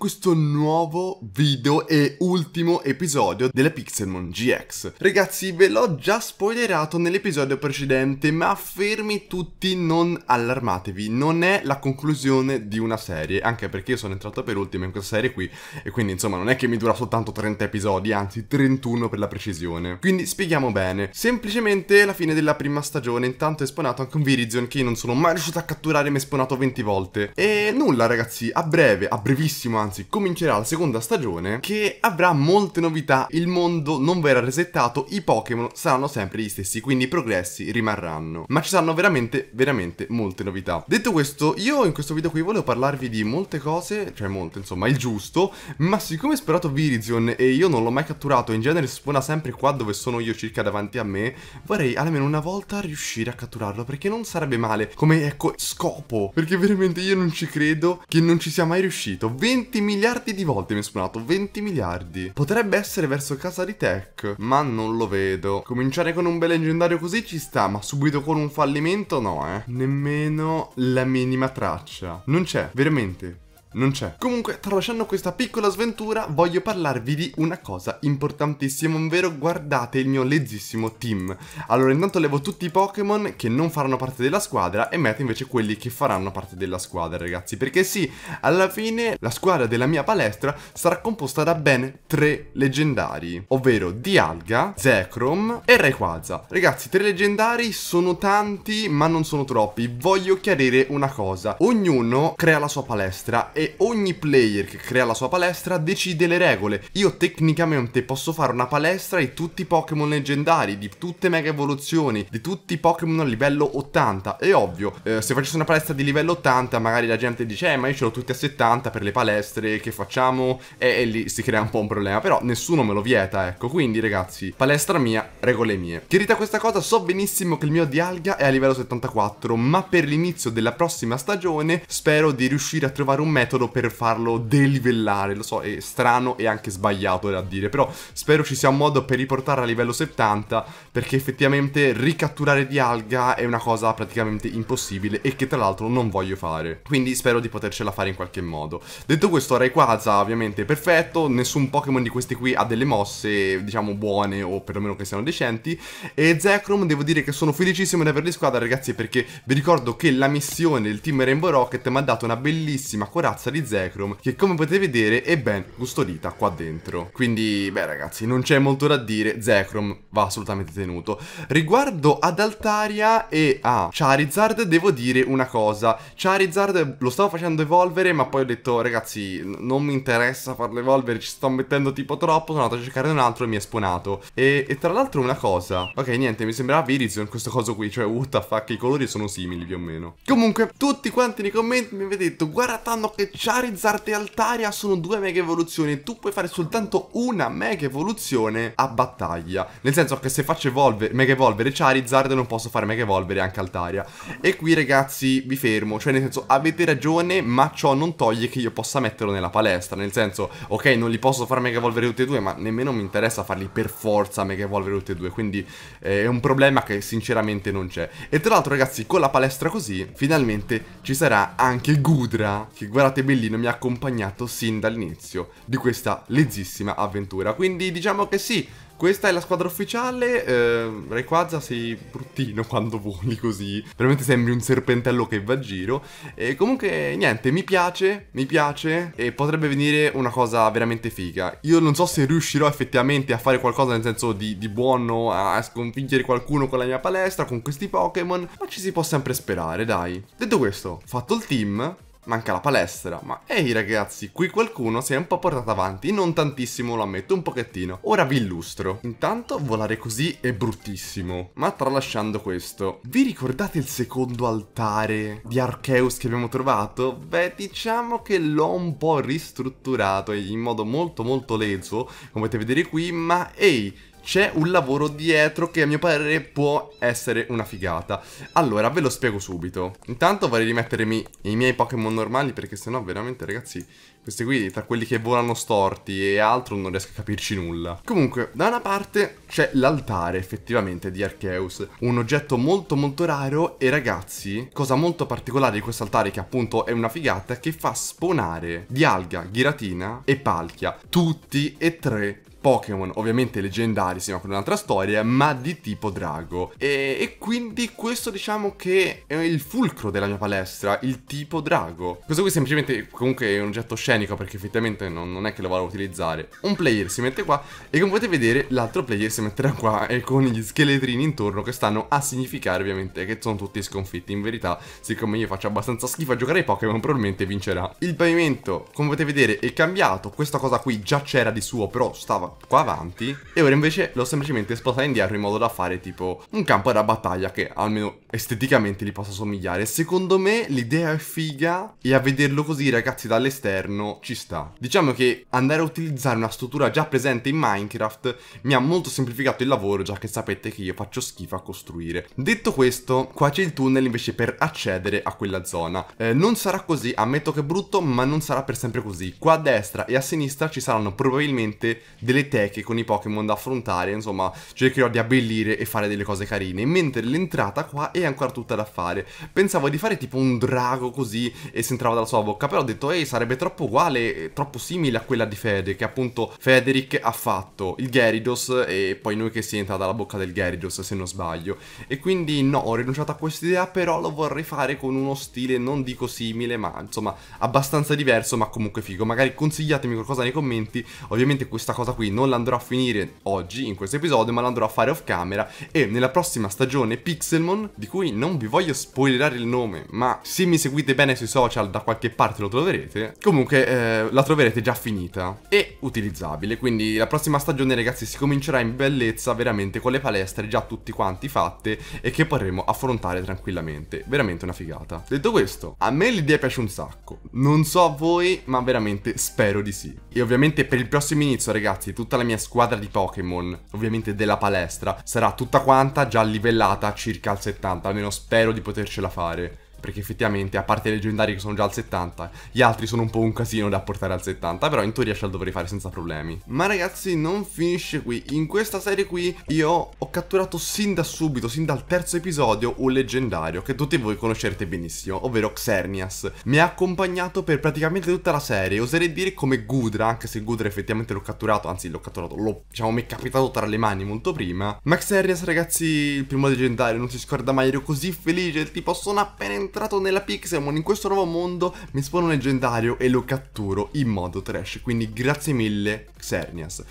questo nuovo video e ultimo episodio della Pixelmon GX. Ragazzi, ve l'ho già spoilerato nell'episodio precedente, ma fermi tutti, non allarmatevi, non è la conclusione di una serie, anche perché io sono entrato per ultimo in questa serie qui, e quindi insomma non è che mi dura soltanto 30 episodi, anzi 31 per la precisione. Quindi spieghiamo bene. Semplicemente la fine della prima stagione, intanto è spawnato anche un Virizion che io non sono mai riuscito a catturare, mi è spawnato 20 volte. E nulla ragazzi, a breve, a brevissimo anzi, anzi comincerà la seconda stagione che avrà molte novità, il mondo non verrà resettato, i Pokémon saranno sempre gli stessi, quindi i progressi rimarranno. Ma ci saranno veramente, veramente molte novità. Detto questo, io in questo video qui volevo parlarvi di molte cose, cioè molte insomma, il giusto, ma siccome ho sperato Virizion e io non l'ho mai catturato, in genere spona sempre qua dove sono io circa davanti a me, vorrei almeno una volta riuscire a catturarlo perché non sarebbe male come ecco scopo, perché veramente io non ci credo che non ci sia mai riuscito. 20 20 miliardi di volte mi è spawnato, 20 miliardi. Potrebbe essere verso casa di Tech, ma non lo vedo. Cominciare con un bel leggendario così ci sta, ma subito con un fallimento no, eh. Nemmeno la minima traccia. Non c'è, veramente non c'è. Comunque, tralasciando questa piccola sventura, voglio parlarvi di una cosa importantissima, ovvero guardate il mio lezzissimo team. Allora, intanto levo tutti i Pokémon che non faranno parte della squadra e metto invece quelli che faranno parte della squadra, ragazzi. Perché sì, alla fine la squadra della mia palestra sarà composta da ben tre leggendari, ovvero Dialga, Zekrom e Rayquaza. Ragazzi, tre leggendari sono tanti, ma non sono troppi. Voglio chiarire una cosa. Ognuno crea la sua palestra e ogni player che crea la sua palestra decide le regole. Io tecnicamente posso fare una palestra di tutti i Pokémon leggendari, di tutte mega evoluzioni, di tutti i Pokémon a livello 80. È ovvio, eh, se facessi una palestra di livello 80 magari la gente dice eh ma io ce l'ho tutti a 70 per le palestre che facciamo e, e lì si crea un po' un problema. Però nessuno me lo vieta ecco, quindi ragazzi palestra mia, regole mie. Chiarita questa cosa so benissimo che il mio Dialga è a livello 74 ma per l'inizio della prossima stagione spero di riuscire a trovare un metodo metodo per farlo delivellare, lo so, è strano e anche sbagliato da dire, però spero ci sia un modo per riportarlo a livello 70, perché effettivamente ricatturare di alga è una cosa praticamente impossibile e che tra l'altro non voglio fare, quindi spero di potercela fare in qualche modo. Detto questo, Rayquaza ovviamente è perfetto, nessun Pokémon di questi qui ha delle mosse, diciamo, buone o perlomeno che siano decenti, e Zekrom devo dire che sono felicissimo di averli squadra, ragazzi, perché vi ricordo che la missione del team Rainbow Rocket mi ha dato una bellissima corazza mazza di Zekrom che come potete vedere è ben custodita qua dentro. Quindi, beh ragazzi, non c'è molto da dire, Zekrom va assolutamente tenuto. Riguardo ad Altaria e a Charizard devo dire una cosa, Charizard lo stavo facendo evolvere ma poi ho detto ragazzi non mi interessa farlo evolvere, ci sto mettendo tipo troppo, sono andato a cercare un altro e mi è sponato. E, e tra l'altro una cosa, ok niente mi sembrava Virizion questo coso qui, cioè what the fuck, i colori sono simili più o meno. Comunque tutti quanti nei commenti mi avete detto guarda Tanno che Charizard e Altaria sono due mega evoluzioni tu puoi fare soltanto una mega evoluzione a battaglia. Nel senso che se faccio evolve, mega evolvere Charizard non posso fare mega evolvere anche Altaria. E qui ragazzi vi fermo, cioè nel senso avete ragione ma ciò non toglie che io possa metterlo nella palestra. Nel senso ok non li posso far mega evolvere tutti e due ma nemmeno mi interessa farli per forza mega evolvere tutti e due. Quindi eh, è un problema che sinceramente non c'è. E tra l'altro ragazzi con la palestra così finalmente ci sarà anche Gudra che guardate Dante Bellino mi ha accompagnato sin dall'inizio di questa lezzissima avventura. Quindi diciamo che sì, questa è la squadra ufficiale, eh, Rayquaza sei bruttino quando voli così, veramente sembri un serpentello che va a giro. E comunque niente, mi piace, mi piace e potrebbe venire una cosa veramente figa. Io non so se riuscirò effettivamente a fare qualcosa nel senso di, di buono, a sconfiggere qualcuno con la mia palestra, con questi Pokémon, ma ci si può sempre sperare, dai. Detto questo, fatto il team, manca la palestra, ma ehi ragazzi, qui qualcuno si è un po' portato avanti, non tantissimo lo ammetto, un pochettino. Ora vi illustro. Intanto volare così è bruttissimo, ma tralasciando questo, vi ricordate il secondo altare di Arceus che abbiamo trovato? Beh, diciamo che l'ho un po' ristrutturato in modo molto molto leso, come potete vedere qui, ma ehi, c'è un lavoro dietro che a mio parere può essere una figata. Allora, ve lo spiego subito. Intanto vorrei rimettermi i miei Pokémon normali perché sennò veramente, ragazzi, questi qui tra quelli che volano storti e altro non riesco a capirci nulla. Comunque, da una parte c'è l'altare effettivamente di Arceus, un oggetto molto molto raro e ragazzi, cosa molto particolare di questo altare che appunto è una figata, che fa spawnare alga, Giratina e Palchia, tutti e tre Pokémon ovviamente leggendari, sì, ma con un'altra storia, ma di tipo drago. E, e, quindi questo diciamo che è il fulcro della mia palestra, il tipo drago. Questo qui semplicemente comunque è un oggetto scenico perché effettivamente non, non è che lo vado a utilizzare. Un player si mette qua e come potete vedere l'altro player si metterà qua e con gli scheletrini intorno che stanno a significare ovviamente che sono tutti sconfitti. In verità, siccome io faccio abbastanza schifo a giocare ai Pokémon, probabilmente vincerà. Il pavimento, come potete vedere, è cambiato. Questa cosa qui già c'era di suo, però stava qua, avanti e ora invece l'ho semplicemente spostata indietro in modo da fare tipo un campo da battaglia che almeno esteticamente li possa somigliare. Secondo me l'idea è figa e a vederlo così ragazzi dall'esterno ci sta. Diciamo che andare a utilizzare una struttura già presente in Minecraft mi ha molto semplificato il lavoro già che sapete che io faccio schifo a costruire. Detto questo, qua c'è il tunnel invece per accedere a quella zona. Eh, non sarà così, ammetto che è brutto, ma non sarà per sempre così. Qua a destra e a sinistra ci saranno probabilmente delle delle teche con i Pokémon da affrontare, insomma cercherò di abbellire e fare delle cose carine, mentre l'entrata qua è ancora tutta da fare. Pensavo di fare tipo un drago così e si entrava dalla sua bocca, però ho detto ehi sarebbe troppo uguale, troppo simile a quella di Fede, che appunto Federic ha fatto il Geridos e poi noi che si entra dalla bocca del Geridos, se non sbaglio. E quindi no, ho rinunciato a questa idea, però lo vorrei fare con uno stile non dico simile, ma insomma abbastanza diverso, ma comunque figo. Magari consigliatemi qualcosa nei commenti, ovviamente questa cosa qui non l'andrò a finire oggi in questo episodio, ma l'andrò a fare off camera e nella prossima stagione Pixelmon, di cui non vi voglio spoilerare il nome, ma se mi seguite bene sui social da qualche parte lo troverete, comunque eh, la troverete già finita e utilizzabile, quindi la prossima stagione ragazzi si comincerà in bellezza veramente con le palestre già tutti quanti fatte e che potremo affrontare tranquillamente, veramente una figata. Detto questo, a me l'idea piace un sacco, non so a voi, ma veramente spero di sì. E ovviamente per il prossimo inizio ragazzi, tutta la mia squadra di Pokémon, ovviamente della palestra, sarà tutta quanta già livellata circa al 70, almeno spero di potercela fare perché effettivamente, a parte i leggendari che sono già al 70, gli altri sono un po' un casino da portare al 70, però in teoria ce la dovrei fare senza problemi. Ma ragazzi, non finisce qui. In questa serie qui io ho catturato sin da subito, sin dal terzo episodio, un leggendario che tutti voi conoscerete benissimo, ovvero Xernias. Mi ha accompagnato per praticamente tutta la serie, oserei dire come Gudra, anche se Gudra effettivamente l'ho catturato, anzi l'ho catturato, l'ho, diciamo, mi è capitato tra le mani molto prima. Ma Xernias, ragazzi, il primo leggendario, non si scorda mai, ero così felice, tipo sono appena entrato entrato nella Pixelmon in questo nuovo mondo, mi spawna un leggendario e lo catturo in modo trash. Quindi grazie mille Xernias.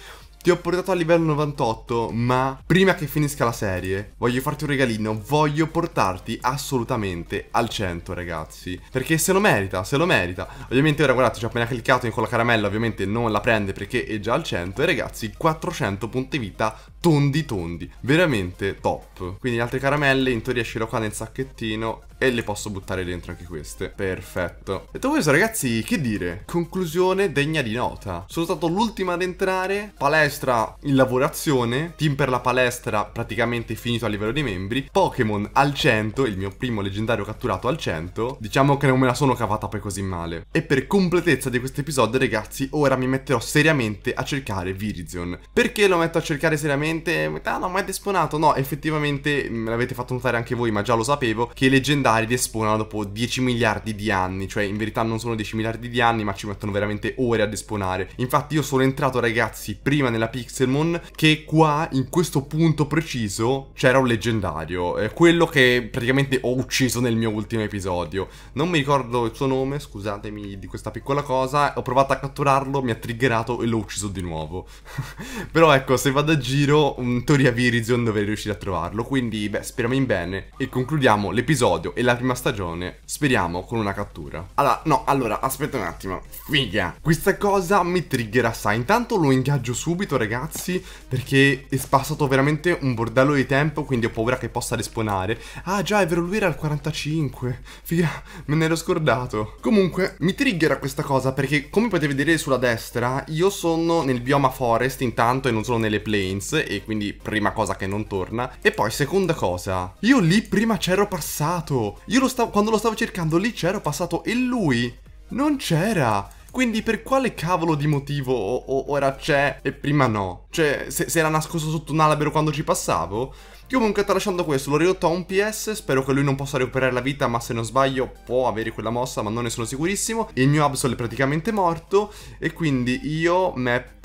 Ti ho portato a livello 98, ma prima che finisca la serie voglio farti un regalino, voglio portarti assolutamente al 100 ragazzi, perché se lo merita, se lo merita. Ovviamente ora guardate, ci ho appena cliccato in quella caramella, ovviamente non la prende perché è già al 100 e ragazzi 400 punti vita tondi tondi, veramente top. Quindi le altre caramelle in teoria ce le ho qua nel sacchettino e le posso buttare dentro anche queste. Perfetto. Detto questo ragazzi, che dire? Conclusione degna di nota. Sono stato l'ultima ad entrare, palestra in lavorazione, team per la palestra praticamente finito a livello dei membri, Pokémon al 100, il mio primo leggendario catturato al 100. Diciamo che non me la sono cavata poi così male. E per completezza di questo episodio ragazzi, ora mi metterò seriamente a cercare Virizion. Perché lo metto a cercare seriamente? semplicemente ah no ma è desponato no effettivamente me mm, l'avete fatto notare anche voi ma già lo sapevo che i leggendari desponano dopo 10 miliardi di anni cioè in verità non sono 10 miliardi di anni ma ci mettono veramente ore a desponare infatti io sono entrato ragazzi prima nella Pixelmon che qua in questo punto preciso c'era un leggendario quello che praticamente ho ucciso nel mio ultimo episodio non mi ricordo il suo nome scusatemi di questa piccola cosa ho provato a catturarlo mi ha triggerato e l'ho ucciso di nuovo però ecco se vado a giro nemmeno un Toria Virizon dove riuscire a trovarlo, quindi beh, speriamo in bene e concludiamo l'episodio e la prima stagione, speriamo con una cattura. Allora, no, allora, aspetta un attimo. Figa, questa cosa mi triggerà assai. Intanto lo ingaggio subito, ragazzi, perché è passato veramente un bordello di tempo, quindi ho paura che possa respawnare. Ah, già, è vero, lui era al 45. Figa, me ne ero scordato. Comunque, mi triggera questa cosa perché, come potete vedere sulla destra, io sono nel bioma forest intanto e non solo nelle plains e quindi prima cosa che non torna. E poi seconda cosa, io lì prima c'ero passato. Io lo stavo, quando lo stavo cercando lì c'ero passato e lui non c'era. Quindi per quale cavolo di motivo o, o, ora c'è e prima no? Cioè, se, se era nascosto sotto un albero quando ci passavo? Comunque, tralasciando questo, l'ho ridotto a un PS, spero che lui non possa recuperare la vita, ma se non sbaglio può avere quella mossa, ma non ne sono sicurissimo. Il mio Absol è praticamente morto, e quindi io metto...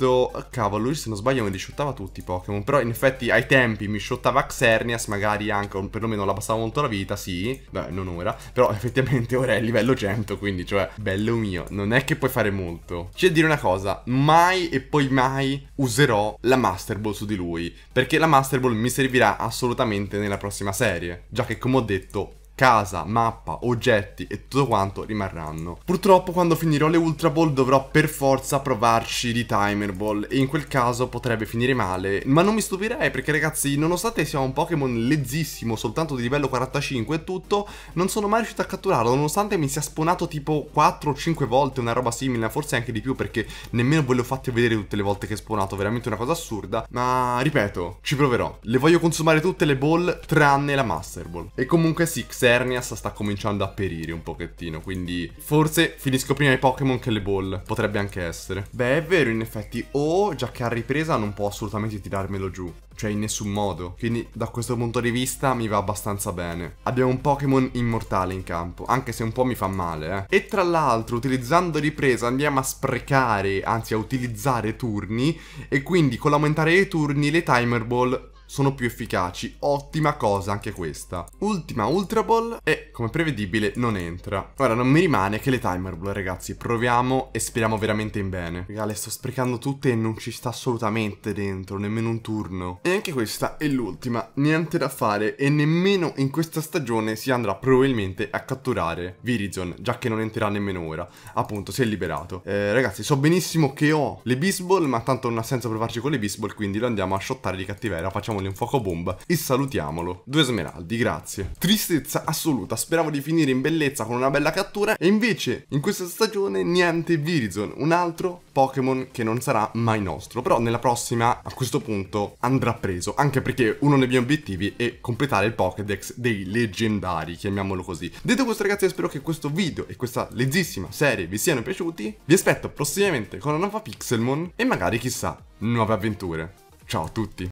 Cavolo, lui se non sbaglio mi disciottava tutti i Pokémon, però in effetti ai tempi mi sciottava Xernias, magari anche, o perlomeno la abbassava molto la vita, sì, beh, non ora, però effettivamente ora è livello 100, quindi cioè, bello mio, non è che puoi fare molto. C'è da dire una cosa, mai e poi mai userò la Master Ball su di lui, perché la Master Ball mi servirà a assolutamente nella prossima serie, già che come ho detto casa, mappa, oggetti e tutto quanto rimarranno. Purtroppo quando finirò le Ultra Ball dovrò per forza provarci di Timer Ball e in quel caso potrebbe finire male, ma non mi stupirei perché ragazzi nonostante sia un Pokémon lezzissimo soltanto di livello 45 e tutto, non sono mai riuscito a catturarlo nonostante mi sia spawnato tipo 4 o 5 volte una roba simile, forse anche di più perché nemmeno ve l'ho fatto vedere tutte le volte che è spawnato, veramente una cosa assurda, ma ripeto, ci proverò. Le voglio consumare tutte le ball tranne la Master Ball. E comunque Six Xerneas sta cominciando a perire un pochettino, quindi forse finisco prima i Pokémon che le ball, potrebbe anche essere. Beh, è vero in effetti, o oh, già che ha ripresa non può assolutamente tirarmelo giù, cioè in nessun modo, quindi da questo punto di vista mi va abbastanza bene. Abbiamo un Pokémon immortale in campo, anche se un po' mi fa male, eh. E tra l'altro, utilizzando ripresa andiamo a sprecare, anzi a utilizzare turni, e quindi con l'aumentare dei turni le timer ball sono più efficaci. Ottima cosa anche questa. Ultima Ultra Ball e, come prevedibile, non entra. Ora non mi rimane che le Timer Ball, ragazzi. Proviamo e speriamo veramente in bene. Raga, le sto sprecando tutte e non ci sta assolutamente dentro, nemmeno un turno. E anche questa è l'ultima. Niente da fare e nemmeno in questa stagione si andrà probabilmente a catturare Virizon, già che non entrerà nemmeno ora. Appunto, si è liberato. Eh, ragazzi, so benissimo che ho le Beast Ball, ma tanto non ha senso provarci con le Beast Ball, quindi lo andiamo a shottare di cattiveria. Facciamo con un fuoco bomba e salutiamolo. Due smeraldi, grazie. Tristezza assoluta, speravo di finire in bellezza con una bella cattura e invece in questa stagione niente Virizon, un altro Pokémon che non sarà mai nostro, però nella prossima a questo punto andrà preso, anche perché uno dei miei obiettivi è completare il Pokédex dei leggendari, chiamiamolo così. Detto questo ragazzi spero che questo video e questa lezzissima serie vi siano piaciuti, vi aspetto prossimamente con una nuova Pixelmon e magari chissà nuove avventure. Ciao a tutti!